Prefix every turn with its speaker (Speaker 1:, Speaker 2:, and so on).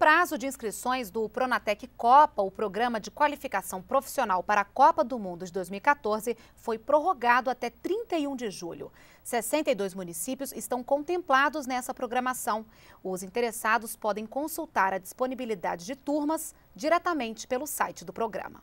Speaker 1: prazo de inscrições do Pronatec Copa, o programa de qualificação profissional para a Copa do Mundo de 2014, foi prorrogado até 31 de julho. 62 municípios estão contemplados nessa programação. Os interessados podem consultar a disponibilidade de turmas diretamente pelo site do programa.